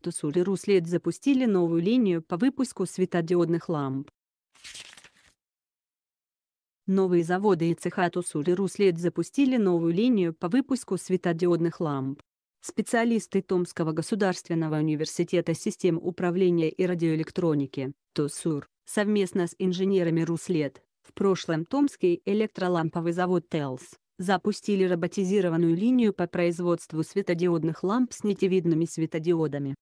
Тусулеру след запустили новую линию по выпуску светодиодных ламп. Новые заводы и цеха Тусулеру след запустили новую линию по выпуску светодиодных ламп. Специалисты Томского государственного университета систем управления и радиоэлектроники ТОСУР совместно с инженерами Руслед в прошлом Томский электроламповый завод ТЭЛС запустили роботизированную линию по производству светодиодных ламп с нитевидными светодиодами.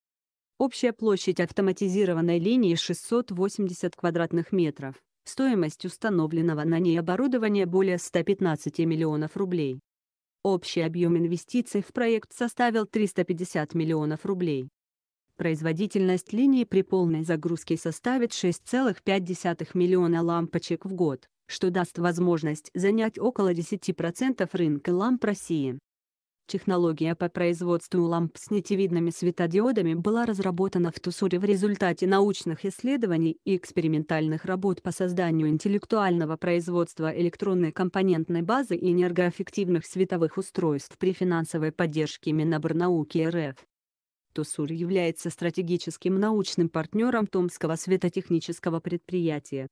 Общая площадь автоматизированной линии 680 квадратных метров. Стоимость установленного на ней оборудования более 115 миллионов рублей. Общий объем инвестиций в проект составил 350 миллионов рублей. Производительность линии при полной загрузке составит 6,5 миллиона лампочек в год, что даст возможность занять около 10% рынка ламп России. Технология по производству ламп с нитевидными светодиодами была разработана в Тусуре в результате научных исследований и экспериментальных работ по созданию интеллектуального производства электронной компонентной базы и энергоэффективных световых устройств при финансовой поддержке Миноборнауки РФ. Тусур является стратегическим научным партнером Томского светотехнического предприятия.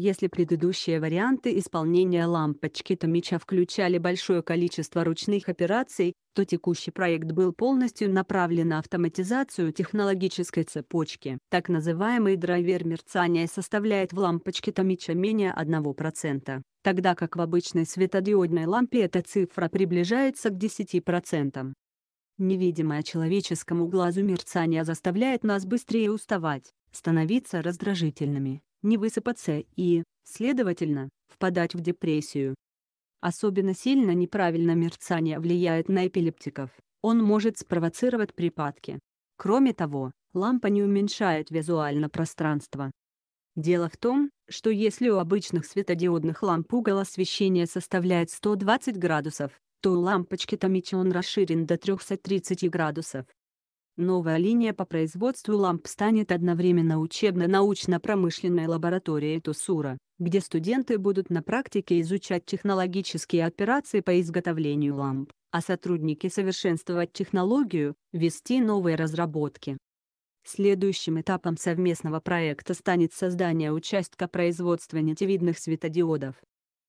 Если предыдущие варианты исполнения лампочки Томича включали большое количество ручных операций, то текущий проект был полностью направлен на автоматизацию технологической цепочки. Так называемый драйвер мерцания составляет в лампочке Томича менее 1%, тогда как в обычной светодиодной лампе эта цифра приближается к 10%. Невидимое человеческому глазу мерцание заставляет нас быстрее уставать, становиться раздражительными, не высыпаться и, следовательно, впадать в депрессию. Особенно сильно неправильно мерцание влияет на эпилептиков, он может спровоцировать припадки. Кроме того, лампа не уменьшает визуально пространство. Дело в том, что если у обычных светодиодных ламп угол освещения составляет 120 градусов, то у лампочки Томичи он расширен до 330 градусов. Новая линия по производству ламп станет одновременно учебно-научно-промышленной лабораторией Тусура, где студенты будут на практике изучать технологические операции по изготовлению ламп, а сотрудники совершенствовать технологию, вести новые разработки. Следующим этапом совместного проекта станет создание участка производства нитевидных светодиодов,